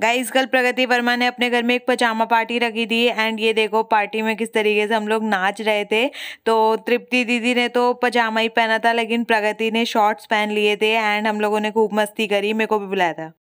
guys कल प्रगति वर्मा ने अपने घर में एक पजामा पार्टी रखी थी एंड ये देखो पार्टी में किस तरीके से हम लोग नाच रहे थे तो तृप्ति दीदी ने तो पजामा ही पहना था लेकिन प्रगति ने शॉर्ट्स पहन लिए थे एंड हम लोगों ने खूब मस्ती करी मेरे को भी बुलाया था